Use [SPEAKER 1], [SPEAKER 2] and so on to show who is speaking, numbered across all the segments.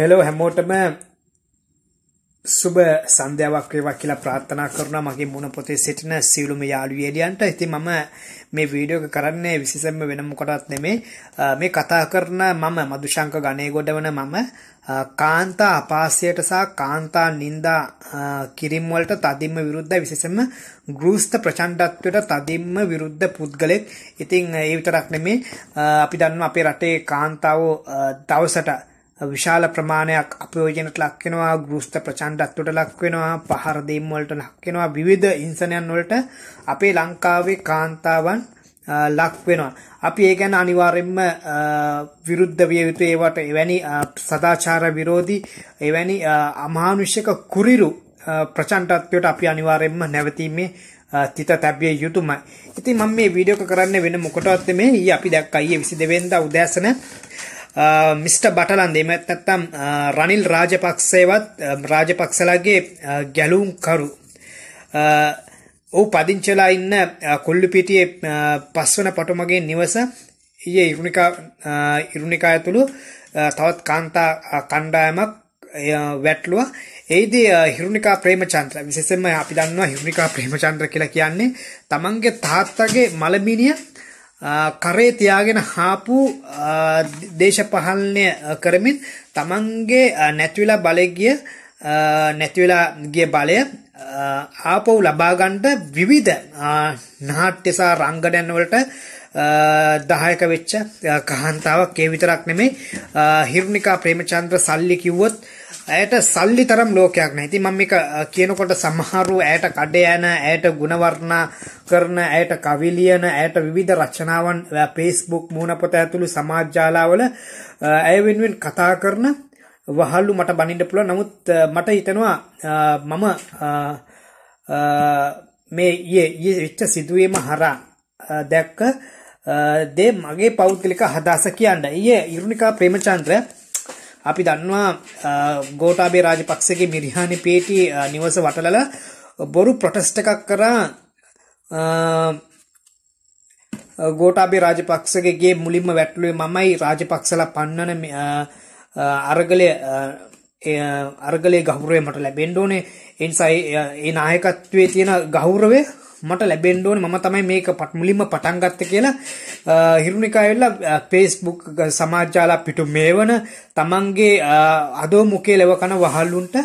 [SPEAKER 1] Hello හැමෝටම සුබ සන්ධ්‍යාවක් වේවා කියලා ප්‍රාර්ථනා කරනවා මගේ මුණ පොතේ සිටින සියලුම යාළුවේලියන්ට. ඉතින් මම මේ වීඩියෝ එක කරන්නේ විශේෂයෙන්ම වෙන මොකටවත් නෙමෙයි. මේ කතා කරන මම මදුශංක ගණේගොඩවන මම කාන්තා අපාසයට සහ කාන්තා නින්දා කිරීම වලට තදින්ම විරුද්ධයි විශේෂයෙන්ම ගෘහස්ත ප්‍රචණ්ඩත්වයට තදින්ම විරුද්ධ පුද්ගලෙක්. ඉතින් ඒ විතරක් නෙමෙයි අපි දන්නවා අපේ රටේ කාන්තාවෝ දවසට විශාල ප්‍රමාණයක් අපයෝජනට ලක් වෙනවා ගෘස්ත ප්‍රචණ්ඩත්වයට ලක් වෙනවා පහර දීම් වලට ලක් වෙනවා විවිධ හිංසනයන් වලට අපේ ලංකාවේ කාන්තාවන් ලක් වෙනවා අපි ඒ ගැන අනිවාර්යයෙන්ම විරුද්ධ විය යුතු ඒවට එවැනි සදාචාර විරෝධී එවැනි අමානුෂික කුරිරු ප්‍රචණ්ඩත්වයට අපි අනිවාර්යයෙන්ම නැවතීමේ තිත තැබිය යුතුමයි. ඉතින් මම මේ වීඩියෝ කරන්න වෙන මොකටවත් මේ අපි දැක්කා ඊයේ 22 වෙනිදා උදෑසන මිට. බටලන්දේ නැත්තම් රනිල් රාජපක්සේවත් රාජපක්සලගේ ගැලුම්කරු ඔහු පදිංචලා ඉන්න කොල්ලුපිටියේ පස්වන පටමගේ නිවස ඊයේ ඉරුණිකා ඉරුණිකා ඇතුළු තවත් කාන්තා කණ්ඩායමක් වැටලුව ඒද හිරුණිකා ප්‍රේමචන්ත්‍ර විශෙසම අපි දන්නවා හිරුණිකා ප්‍රේමචන්ත්‍ර කියලා කියන්නේ තමන්ගේ තාත්තගේ මළමිනිිය කරේ තියාගෙන හාපු දේශපහලනය කරමින් තමන්ගේ නැතිවෙලා බලගිය නැතිවෙලා ගිය බලය ආපව් ලබාගන්ඩ විවිධ නාට්‍යසා රංගඩැන්වලට දහයක වෙච්ච කහන්තාවක් ඒ විතරක් නෙමේ හිරුණිකා ප්‍රේමචන්ද්‍ර සල්ලි කිව්වොත් ඇයට සල්ලි තරම් ලෝකයක් නැහැ. ඉතින් මම මේක කියනකොට සමහරු ඇයට කඩේ යන, ඇයට ಗುಣවර්ණා කරන, ඇයට කවි ලියන, ඇයට විවිධ රචනාවන් Facebook මූණපත ඇතුළු සමාජ ජාලාවල ඇය වෙනුවෙන් කතා කරන වහලු මට බනින්න පුළුවන්. නමුත් මට හිතෙනවා මම මේ ඊයේ ඊයේ වෙච්ච සිදුවීම හරහා දැක්ක දේ මගේ පෞද්ගලික හදාස කියන්න. ඊයේ ඉරුණිකා ප්‍රේමචන්ද්‍ර අපි දන්නවා ගෝඨාභය රාජපක්ෂගේ මිරිහානි පේටි නිවස වටලලා බොරු ප්‍රොටෙස්ට් එකක් කරා ගෝඨාභය රාජපක්ෂගේ ගේ මුලින්ම වැටළුවේ මමයි රාජපක්ෂලා පන්නන අරගලය අරගලේ ගෞරවය මට ලැබෙන්න ඕනේ ඒ නිසා ඒ නායකත්වයේ තියෙන ගෞරවය මට ලැබෙන්න ඕනේ මම තමයි මේක මුලින්ම පටන් ගත්තේ කියලා හිරුනිකා වෙලා Facebook සමාජාල පිටු මේවන තමන්ගේ අදෝ මුකේ ලැබකන වහලුන්ට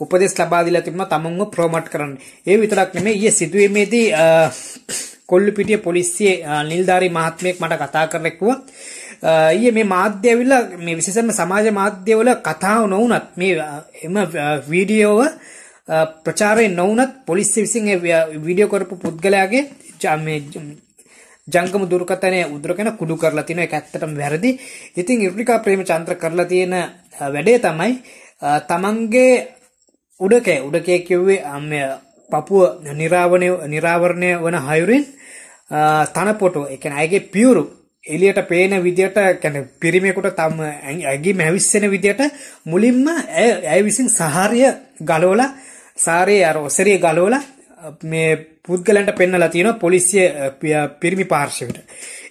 [SPEAKER 1] උපදෙස් ලබා දීලා තිබුණා තමන්ව ප්‍රොමෝට් කරන්න. ඒ විතරක් නෙමෙයි ඊයේ සිදුවීමේදී කොල්ලුපිටිය පොලිසියේ නිල්ධාරී මහත්මයෙක් මට කතා කරලා කිව්වා ඊයේ මේ මාධ්‍යවිල මේ විශේෂයෙන්ම සමාජ මාධ්‍යවල කතාව නොවුනත් මේ එම වීඩියෝව ප්‍රචාරය නොවනත් පොලිස්ස විසින් විඩියෝ කරපු පුද්ගලයාගේ ජාමේ ජංගම දුරකතනය උදුරගෙන කුඩු කරලා තියෙන එක ඇත්තටම වැරදි. ඉතින් ඉර්ලිකා ප්‍රේම චන්ද්‍ර කරලා තියෙන වැඩේ තමයි තමන්ගේ උඩකේ උඩකේ කිව්වේ අම්මය පපුව නිරාවණය නිරාවරණය වන හයුරින් තනපොටෝ එක අයගේ පියුරු එලියට පේන විදියට කැන පිරිමෙකුට තම ඇගේ මැවිස්සෙන විදියට මුලින්ම ඇය විසින් සහාරය ගලෝලා සාරේ අර ඔසරේ ගලෝල මේ පුද්ගලන්ට පෙන්නලා තියෙනවා පොලිසිය පිරිමි පාර්ශවට.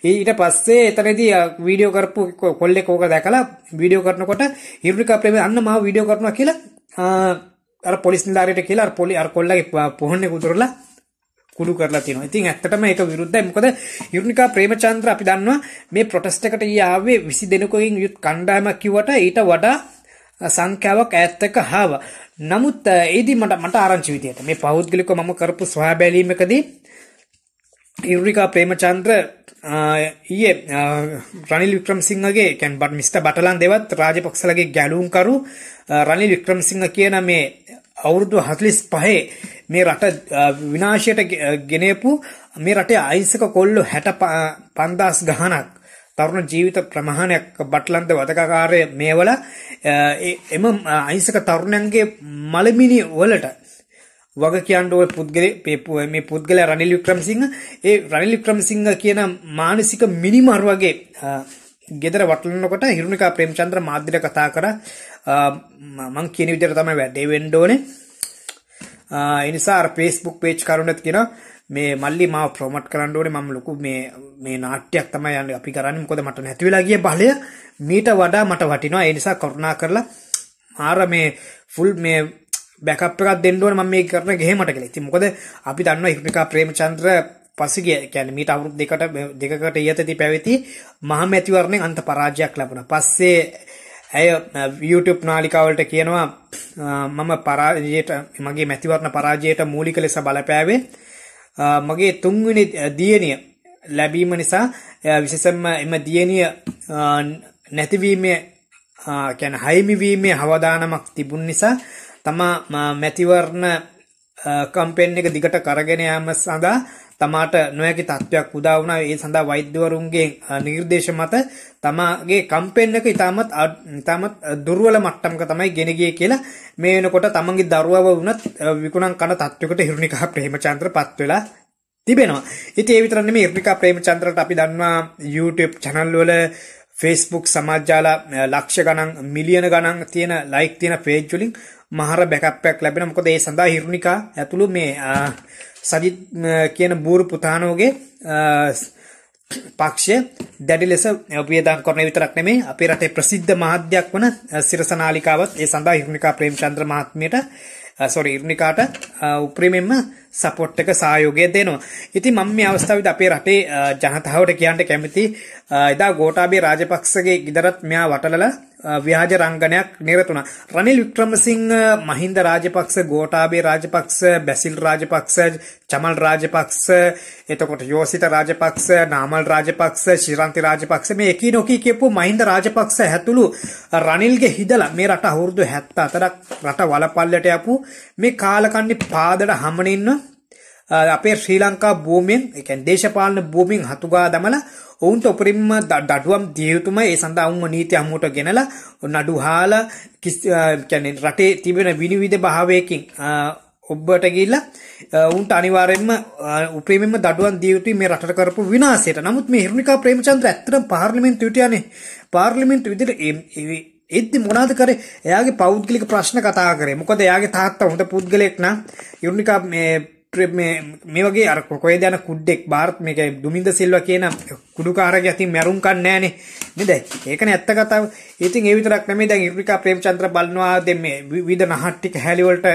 [SPEAKER 1] ඊට පස්සේ එතනදී වීඩියෝ කරපු කොල්ලෙක් ඕක දැකලා වීඩියෝ කරනකොට හිරුනි කප්පේ අන්න මාව වීඩියෝ කරනවා කියලා අර පොලිස් නිලධාරියට කියලා අර පොලි අර කොල්ලගේ පොහොන්නේ උතුරලා කුඩු කරලා තියෙනවා. ඉතින් ඇත්තටම ඒක විරුද්ධයි. මොකද යුනිකා ප්‍රේමචන්ද්‍ර අපි දන්නවා මේ ප්‍රොටෙස්ට් එකට ඊ ආවේ 20 දෙනෙකුගෙන් යුත් කණ්ඩායමක් කිව්වට ඊට වඩා සංඛ්‍යාවක් ඈත්තක හාව. නමුත් ඒදි මට මට ආරංචි විදියට මේ පෞද්ගලිකව මම කරපු සොයා බැලීමකදී ඉරුරිකා ප්‍රේමචන්ද්‍ර ඊයේ රනිල් වික්‍රමසිංහගේ කැන් බට් මිස්ටර් බටලන් දෙවත් රාජපක්ෂලගේ ගැලුම්කරු රනිල් වික්‍රමසිංහ කියන මේ අවුරුදු 45 මේ රට විනාශයට ගෙනේපු මේ රටේ අහිංසක කොල්ලෝ 60 5000 ගණනක් තරුණ ජීවිත ප්‍රමාණයක් බටලන්ද වදකාකාරය මේවල එම අයිසක තරුණයන්ගේ මළමිනි වලට වග කියන්න ඔය පුද්ගලේ පේපුව මේ පුද්ගල රනිල් වික්‍රමසිංහ ඒ රනිල් වික්‍රමසිංහ කියන මානසික මිනිමරු වගේ ගෙදර වටලනකොට හිරුණිකා ප්‍රේමචන්ද්‍ර මාධ්‍යර කතා කර මං කියන විදිහට තමයි වැඩේ වෙන්න ඕනේ ඒ නිසා අර Facebook page කරුණත් කියනවා මේ මල්ලි මාව ප්‍රොමට් කරන්න ඕනේ මම ලොකු මේ මේ නාට්‍යයක් තමයි යන්නේ අපි කරන්නේ මොකද මට නැති වෙලා ගිය බලය මීට වඩා මට වටිනවා ඒ නිසා කරුණා කරලා මාර මේ ෆුල් මේ බැකප් එකක් දෙන්න ඕනේ මම මේ කරන ගෙහෙමට කියලා. ඉතින් මොකද අපි දන්නවා හික්නිකා ප්‍රේමචන්ද්‍ර පසුගිය කියන්නේ මීට අවුරුදු දෙකට දෙකකට ඉහතදී පැවති මහමැතිවරණයෙන් අන්ත පරාජයක් ලැබුණා. පස්සේ ඇය YouTube නාලිකාවලට කියනවා මම පරාජයට මගේ මැතිවරණ පරාජයට මූලික ලෙස බලපෑවේ මගේ තුන්වෙනි දියණිය ලැබීම නිසා විශේෂයෙන්ම එම දියණිය නැතිවීමේ කියන්නේ හයිමිවීමේ හවදානමක් තිබුණ නිසා තමා මැතිවරණ කම්පෙන් එක දිගට කරගෙන යාම සඳහා තමාට නොහැකි තත්ත්වයක් උදා වුණා ඒ සඳහා වෛද්‍යවරුන්ගේ නිර්දේශ මත තමාගේ කම්පෙන් එක ඉතාමත් ඉතාමත් දුර්වල මට්ටමක තමයි ගෙන ගියේ කියලා මේ වෙනකොට තමන්ගේ දරුවව වුණත් විකුණන් කන තත්ත්වයකට හිරුනිකා ප්‍රේමචන්ද්‍රපත් වෙලා තිබෙනවා. ඉතින් ඒ විතරක් නෙමෙයි ඉර්නිකා ප්‍රේමචන්ද්‍රට අපි දන්නවා YouTube channel වල Facebook සමාජ ජාල ලක්ෂ ගණන් මිලියන ගණන් තියෙන ලයික් තියෙන page වලින් මහර බැකප්පයක් ලැබෙන මොකද ඒ සඳහා හිරුණිකා ඇතුළු මේ සජිත් කියන බූරු පුතානෝගේ පක්ෂය දැඩි ලෙස වියදම් කරන විතරක් නෙමේ අපේ රටේ ප්‍රසිද්ධ මාධ්‍යයක් වන සිරසනාලිකාවත් ඒ සඳහා හිරුණිකා ප්‍රේමචන්ද්‍ර මහත්මියට සොරි ඉර්නිකාට උපරිමෙන්ම සපොට් එක සහයෝගය දෙනවා. ඉතින් මම මේ අවස්ථාවේදී අපේ රටේ ජනතාවට කියන්න කැමති එදා ගෝඨාභය රාජපක්ෂගේ ගිදරත් මෙයා වටලලා ව්‍යාජ රංගනයක් නිරත වුණා. රනිල් වික්‍රමසිංහ, මහින්ද රාජපක්ෂ, ගෝඨාභය රාජපක්ෂ, බැසිල් රාජපක්ෂ, චමල් රාජපක්ෂ, එතකොට යෝසිත රාජපක්ෂ, නාමල් රාජපක්ෂ, ශිරන්ති රාජපක්ෂ මේ එකිනෙකී කියපු මහින්ද රාජපක්ෂ ඇතුළු රනිල්ගේ හිදලා මේ රට අවුරුදු 74ක් රට වලපල්ලට යපු මේ කාලකන්ණි පාදට හමනින්න අපේ ශ්‍රී ලංකා භූමියෙන් ඒ කියන්නේ දේශපාලන භූමියෙන් හතුගා දමලා ඔවුන්ට උපරිම දඩුවම් දිය යුතුමයි ඒ සඳහා ඔවුන්ව නීති හමුවට ගෙනලා නඩු හාලා කියන්නේ රටේ තිබෙන විනිවිද භාවයකින් ඔබට ගිහිල්ලා උන්ට අනිවාර්යෙන්ම උපරිමම දඩුවම් දිය යුතුයි මේ රටට කරපු විනාශයට. නමුත් මේ හිරුනිකා ප්‍රේමචන්ද්‍ර ඇත්තටම පාර්ලිමේන්තුවට යන්නේ පාර්ලිමේන්තු විදිහට එද්දි මොනවද කරේ? එයාගේ පෞද්ගලික ප්‍රශ්න කතා කරේ. මොකද එයාගේ තාත්තා හොඳ පුද්ගලෙක් නම් යුරුනිකා මේ ට්‍රිප් මේ මේ වගේ අර කොහෙද යන කුඩ්ඩෙක් බාර්ත් මේක දුමින්ද සිල්වා කියන කුඩුකාරයෙක් ඉතින් මැරුම් කන්නේ නැහනේ නේද ඒකනේ ඇත්ත කතාව ඉතින් ඒ විතරක් නෙමෙයි දැන් ඉර්විකා ප්‍රේමචන්ද්‍ර බලනවා දැන් මේ විවිධ නාට්‍යික හැලි වලට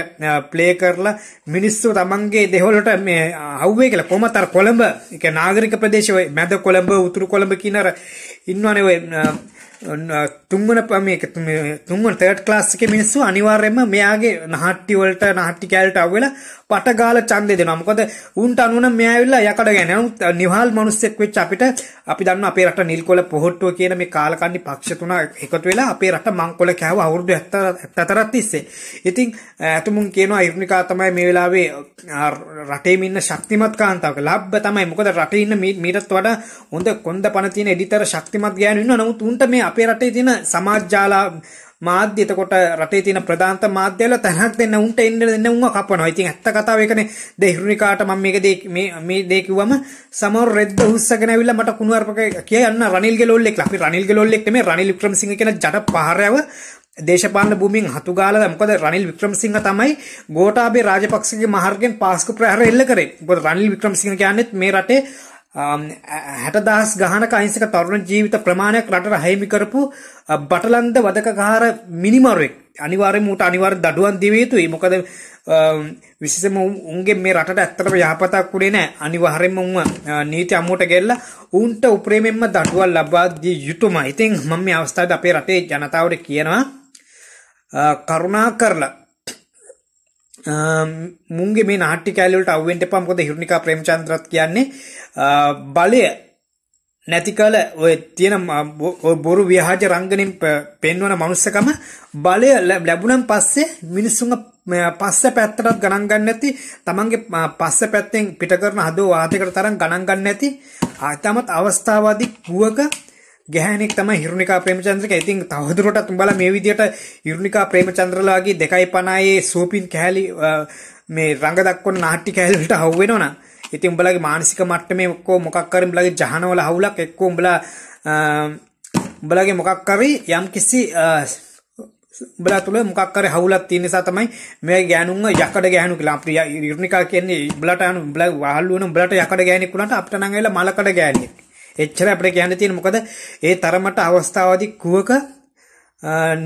[SPEAKER 1] ප්ලේ කරලා මිනිස්සු තමන්ගේ දෙහවලට මේ අහුවේ කියලා කොහමද අර කොළඹ ඒක නාගරික ප්‍රදේශ ඔය මැද කොළඹ උතුරු කොළඹ කියන අර ඉන්නවනේ ඔය තුන්වන මේක තුන්වන තර්ඩ් ක්ලාස් එකේ මිනිස්සු අනිවාර්යයෙන්ම මෙයාගේ නාට්‍ය වලට නාට්‍ය කැලට අහුවෙලා පටගාල ඡන්දේ දෙනවා. මොකද උන්ට අනුන මෙයා ඇවිල්ලා යකඩ ගෑනේ. නමුත් නිහාල් මිනිස්සෙක් වෙච්ච අපිට අපි දන්නවා අපේ රට නිල්කොළ පොහොට්ටුව කියන මේ කාලකන්ණි පක්ෂ තුන එකතු වෙලා අපේ රට මංකොළ කෑව අවුරුදු 74ක් තිස්සේ. ඉතින් අතුමුන් කියනවා ඉර්නිකා තමයි මේ වෙලාවේ රටේම ඉන්න ශක්තිමත් කාන්තාවක ලබ්බ තමයි. මොකද රටේ ඉන්න මීටත් වඩා හොඳ කොන්ද පණ තියෙන එඩිටර් ශක්තිමත් ගෑනු ඉන්නවා. නමුත් උන්ට මේ අපේ රටේ තියෙන සමාජ ජාලා මාධ්‍ය එතකොට රටේ තියෙන ප්‍රධානත මාධ්‍යවල තැනක් දෙන්න උන්ට එන්න දෙන්න උන්ව කපනවා. ඉතින් ඇත්ත කතාව ඒකනේ. දෙහිරුනිකාට මම මේක දේ මේ මේ දේ කිව්වම සමහර රෙද්ද හුස්සගෙන ඇවිල්ලා මට කුණුවarpක කියන්න රනිල්ගේ ලෝල්ලෙක්. අපි රනිල්ගේ ලෝල්ලෙක් නෙමෙයි රනිල් වික්‍රමසිංහ කියන ජඩ පහරයව දේශපාලන භූමියෙන් හතු ගාලා මොකද රනිල් වික්‍රමසිංහ තමයි ගෝඨාභය රාජපක්ෂගේ මහර්ගෙන් පාස්කු ප්‍රහාර එල්ල කරේ. මොකද රනිල් වික්‍රමසිංහ කියන්නේ මේ රටේ හැටදහස් ගහනක අහිංසක තරුණ ජීවිත ප්‍රමාණයක් රට රහහිමි කරපු බටලන්ද වදකකාර මිනිමරුවෙක් අනිවාරෙන් ූට අනිවාර දඩුවන් දිවේතුයි මොකද විශෂම උන්ගේ මේ රට ඇත්තට යහපතක් වුණේ නෑ අනිවාහරෙන්ම උන්ව නීති අම්මෝට ගෙල්ල උන්ට උප්‍රේමෙන්ම දඩුවල් ලබාදී යුතුම ඉතින් මම අවස්ථාද අපේ රටේ ජනතාවට කියනවා කරුණා කරලා මුන්ගේ මේ නාට්‍ය කෑලිවලට අවුවෙන්ට එපා මොකද හිරුනිකා ප්‍රේමචන්ද්‍රත් කියන්නේ බලය නැති කල ඔය තියෙන බොරු ව්‍යහාච රංගනෙන් පෙන්වන මනුස්සකම බලය ලැබුණන් පස්සේ මිනිස්සුන්ගේ පස්ස පැත්තටත් ගණන් ගන්න නැති තමන්ගේ පස්ස පැත්තෙන් පිට කරන හදෝ වාතයකට තරම් ගණන් ගන්න නැති තමත් අවස්ථාවාදී කුවක ගැහැණෙක් තමයි හිරුනිකා ප්‍රේමචන්ද්‍රික. ඉතින් තවදුරටත් උඹලා මේ විදියට හිරුනිකා ප්‍රේමචන්ද්‍රලාගේ 2.50ේ සෝපින් කැලි මේ රංග දක්වන නාට්‍ය කැලි වලට හවු වෙනවනම් ඉතින් උඹලාගේ මානසික මට්ටමේ ඔක්කොම මොකක් කරේ උඹලාගේ ජහනවල හවුලක් එක්ක උඹලා උඹලාගේ මොකක් කරේ යම් කිසි උඹලා තුළ මොකක් කරේ හවුලක් තියෙන නිසා තමයි මේ ගෑනුන්ව යකඩ ගෑනු කියලා අපිට යුනිකා කියන්නේ උඹලාට අනු උඹලා වහල් වුණ උඹලාට යකඩ ගෑණෙක් වුණාට අපිට නම් ඇවිල්ලා මලකඩ ගෑණෙක් එච්චර අපිට කියන්න තියෙන මොකද ඒ තරමට අවස්ථාවාදී කුවක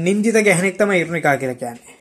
[SPEAKER 1] නින්දිත ගැහණෙක් තමයි ඉරුණිකා කියලා කියන්නේ.